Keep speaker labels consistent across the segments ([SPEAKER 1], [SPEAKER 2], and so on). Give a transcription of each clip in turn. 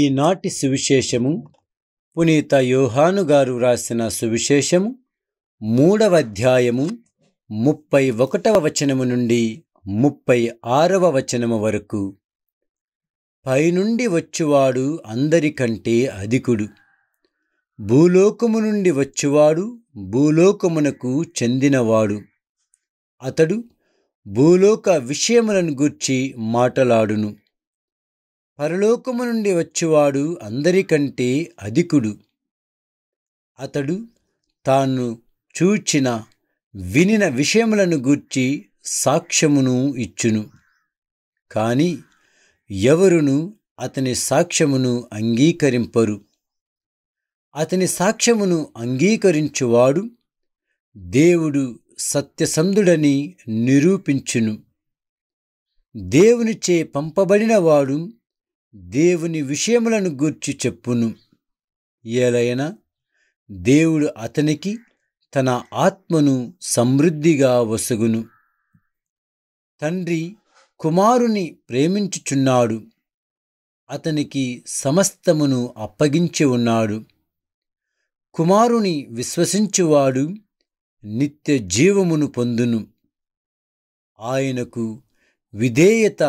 [SPEAKER 1] ఈనాటి సువిశేషము పునీత యోహాను గారు వ్రాసిన సువిశేషము మూడవ అధ్యాయము ముప్పై ఒకటవ వచనము నుండి ముప్పై ఆరవ వచనము వరకు పైనుండి వచ్చువాడు అందరికంటే అధికుడు భూలోకము నుండి వచ్చువాడు భూలోకమునకు చెందినవాడు అతడు భూలోక విషయములను గూర్చి మాటలాడును పరలోకము నుండి వచ్చేవాడు అందరికంటే అధికుడు అతడు తాను చూచిన వినిన విషయములను గూర్చి సాక్ష్యమును ఇచ్చును కాని ఎవరును అతని సాక్ష్యమును అంగీకరింపరు అతని సాక్ష్యమును అంగీకరించువాడు దేవుడు సత్యసంధుడని నిరూపించును దేవునిచే పంపబడినవాడు దేవుని విషయములను గూర్చి చెప్పును ఏలైనా దేవుడు అతనికి తన ఆత్మను సమృద్ధిగా వసుగును తండ్రి కుమారుని ప్రేమించుచున్నాడు అతనికి సమస్తమును అప్పగించి ఉన్నాడు కుమారుని విశ్వసించువాడు నిత్య జీవమును పొందును ఆయనకు విధేయత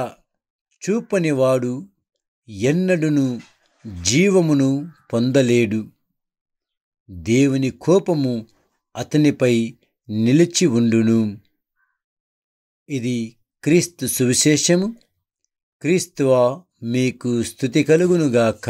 [SPEAKER 1] చూపనివాడు ఎన్నడును జీవమును పొందలేడు దేవుని కోపము అతనిపై నిలిచి ఉండును ఇది క్రీస్తు సువిశేషము క్రీస్తువా మీకు స్థుతి కలుగునుగాక